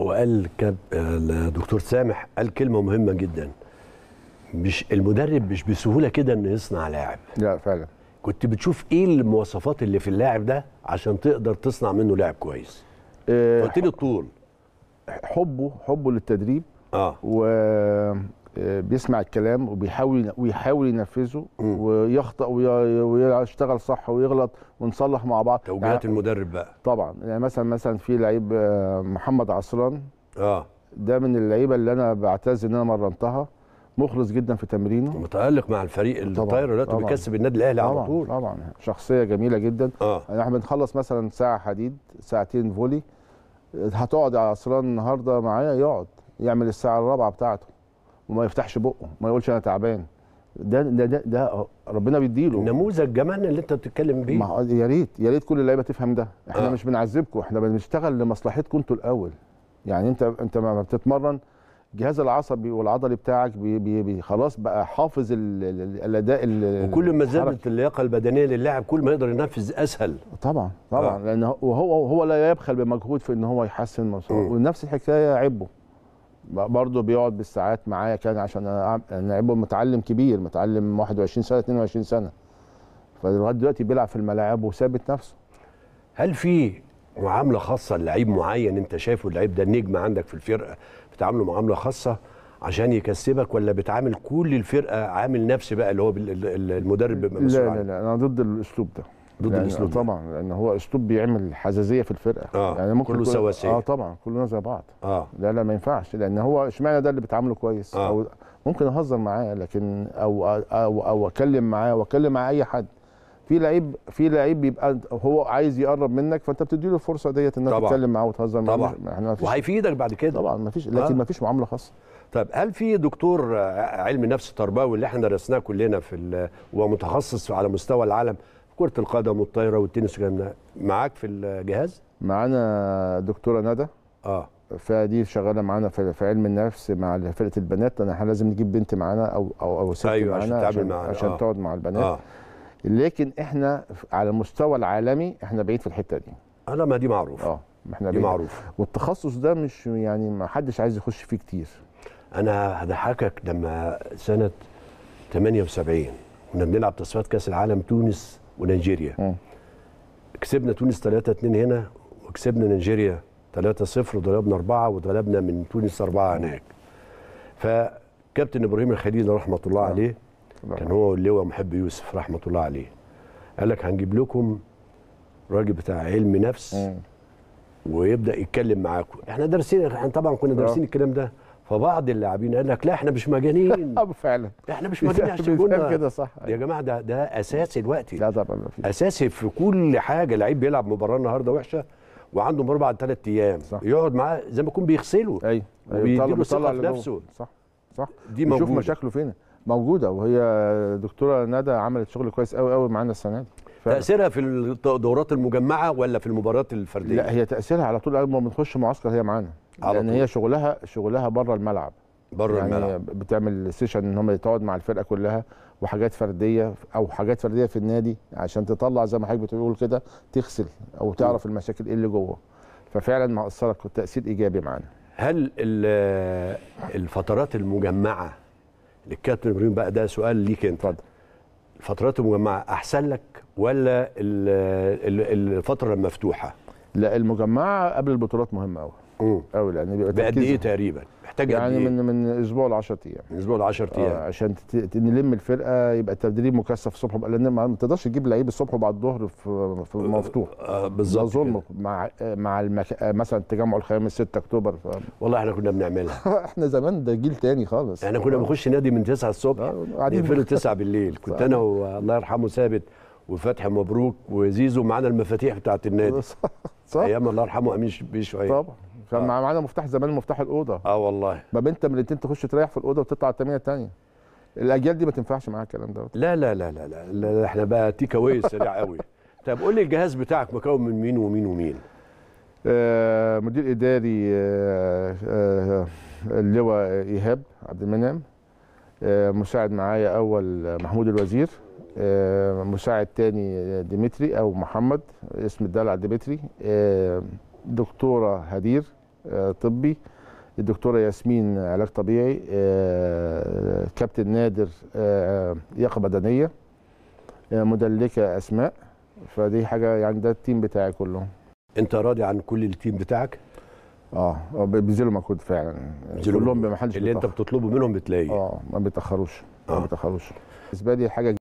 هو قال كاب الدكتور آه، سامح قال كلمه مهمه جدا مش المدرب مش بسهوله كده انه يصنع لاعب لا فعلا كنت بتشوف ايه المواصفات اللي في اللاعب ده عشان تقدر تصنع منه لاعب كويس آه، قلت لي الطول حبه حبه للتدريب اه و آه، بيسمع الكلام وبيحاول ويحاول ينفذه ويخطا ويشتغل صح ويغلط ونصلح مع بعض توجيهات يعني المدرب بقى طبعا يعني مثلا مثلا في لعيب آه، محمد عصران اه ده من اللعيبه اللي انا بعتز ان انا مرنتها مخلص جدا في تمرينه متالق مع الفريق الطاير دلوقتي بيكسب النادي الاهلي على طول طبعا شخصيه جميله جدا آه. يعني احنا بنخلص مثلا ساعه حديد ساعتين فولي هتقعد عصران النهارده معايا يقعد يعمل الساعه الرابعه بتاعته وما يفتحش بقه ما يقولش انا تعبان ده ده ده, ده ربنا بيديله نموذج جمال اللي انت بتتكلم بيه ما يا ريت يا ريت كل اللعيبه تفهم ده احنا آه. مش بنعذبكم احنا بنشتغل لمصلحتكم انتوا الاول يعني انت انت ما بتتمرن الجهاز العصبي والعضلي بتاعك بي بي بي خلاص بقى حافظ الاداء وكل ما زادت اللياقه البدنيه للاعب كل ما يقدر ينفذ اسهل طبعا طبعا آه. لان هو هو لا يبخل بمجهود في ان هو يحسن مستواه إيه. ونفس الحكايه عبه برضه بيقعد بالساعات معايا كان عشان انا عيبه متعلم كبير متعلم 21 سنه 22 سنه فلغايه دلوقتي بيلعب في الملاعب وثابت نفسه هل في معامله خاصه للعيب معين انت شايفه اللعيب ده النجم عندك في الفرقه بتعامله معامله خاصه عشان يكسبك ولا بتعامل كل الفرقه عامل نفسي بقى اللي هو المدرب بيبقى لا لا لا انا ضد الاسلوب ده ضد الاسلوب طبعا لان هو اسلوب بيعمل حزازيه في الفرقه آه. يعني ممكن كله سواسيه اه طبعا كلنا زي بعض اه لا لا ما ينفعش لان هو اشمعنى ده اللي بتعامله كويس آه. او ممكن اهزر معاه لكن او او او, اكلم معاه واكلم مع اي حد في لعيب في لعيب بيبقى هو عايز يقرب منك فانت بتدي له الفرصه ديت انك تتكلم معاه وتهزر معاه طبعا مع وهيفيدك بعد كده طبعا ما فيش لكن آه. ما فيش معامله خاصه طب هل في دكتور علم نفس تربوي اللي احنا درسناه كلنا في ومتخصص على مستوى العالم كره القدم والطايره والتنس والكلام معاك في الجهاز معانا دكتوره ندى اه فدي شغاله معانا في علم النفس مع فرقه البنات انا لازم نجيب بنت معانا او او او ست أيوة معانا عشان, عشان, معنا. عشان آه. تقعد مع البنات آه. لكن احنا على المستوى العالمي احنا بعيد في الحته دي اه لا ما دي معروف اه احنا دي بعيد. معروف والتخصص ده مش يعني ما حدش عايز يخش فيه كتير انا هضحكك لما سنه 78 كنا بنلعب تصفيات كاس العالم تونس ونيجيريا كسبنا تونس 3 2 هنا وكسبنا نيجيريا 3 0 وضربنا 4 وضربنا من تونس 4 هناك فكابتن ابراهيم الخليل رحمه الله آه. عليه كان هو اللواء محب يوسف رحمه الله عليه قال لك هنجيب لكم راجل بتاع علم نفس ويبدا يتكلم معاكم احنا دارسين احنا طبعا كنا آه. دارسين الكلام ده فبعض اللاعبين قال لك لا احنا مش مجانين اه فعلا احنا مش مجانين عشان كده صح يا جماعه ده ده اساس دلوقتي لا طبعا ما فيش اساسي في كل حاجه لعيب بيلعب مباراه النهارده وحشه وعنده مباراه بعد ثلاث ايام صح. يقعد معاه زي ما يكون بيغسله ايوه وبيديله ثقه في نفسه صح صح دي موجوده شوف مشاكله فين موجوده وهي دكتوره ندى عملت شغل كويس قوي قوي معانا السنه دي فعلا. تاثيرها في الدورات المجمعه ولا في المباريات الفرديه لا هي تاثيرها على طول اول ما بنخش معسكر هي معانا لان هي شغلها شغلها بره الملعب بره يعني الملعب بتعمل سيشن ان هم تقعد مع الفرقه كلها وحاجات فرديه او حاجات فرديه في النادي عشان تطلع زي ما حضرتك بتقول كده تغسل او تعرف المشاكل ايه اللي جوه ففعلا اثرت تاثير ايجابي معانا هل الفترات المجمعه للكابتن ابراهيم بقى ده سؤال ليك انت اتفضل الفترات المجمعه احسن لك ولا الفتره المفتوحه لا المجمعه قبل البطولات مهمه قوي قوي لان يعني بقد ايه تقريبا محتاج يعني إيه؟ من من اسبوع ل 10 ايام من اسبوع ل 10 ايام آه عشان نلم الفرقه يبقى التدريب مكثف الصبح لان ما تقدرش تجيب لعيب الصبح وبعد الظهر في آه، مفتوح آه بالظبط ظلم مع مع المك... آه، مثلا التجمع الخامس 6 اكتوبر ف... والله احنا كنا بنعملها احنا زمان ده جيل تاني خالص احنا يعني كنا آه. بنخش نادي من 9 الصبح نقفله 9 بالليل كنت انا والله يرحمه ثابت وفتحي مبروك وزيزو معانا المفاتيح بتاعت النادي صح ايام الله يرحمه امين بشويه طبعا كان آه. معانا مفتاح زمان مفتاح الاوضه اه والله ما انت من الاثنين تخش تريح في الاوضه وتطلع التمية الثانيه الاجيال دي ما تنفعش معاها الكلام ده لا لا لا لا لا, لا احنا بقى تيك اواي سريع قوي طب قول لي الجهاز بتاعك مكون من مين ومين ومين آه مدير اداري آه آه, آه، اللواء ايهاب عبد المنعم آه مساعد معايا اول محمود الوزير آه مساعد تاني آه، ديمتري او محمد اسم الدلع ديمتري آه دكتوره هدير آه، طبي الدكتوره ياسمين علاج طبيعي آه، كابتن نادر لياقه آه، بدنيه مدلكه اسماء فدي حاجه يعني ده التيم بتاعي كلهم انت راضي عن كل التيم بتاعك اه بيبذلوا مجهود فعلا كلهم ما حدش اللي بتأخر. انت بتطلبه منهم بتلاقيه اه ما بيتاخروش آه. ما بيتاخروش بالنسبه لي حاجه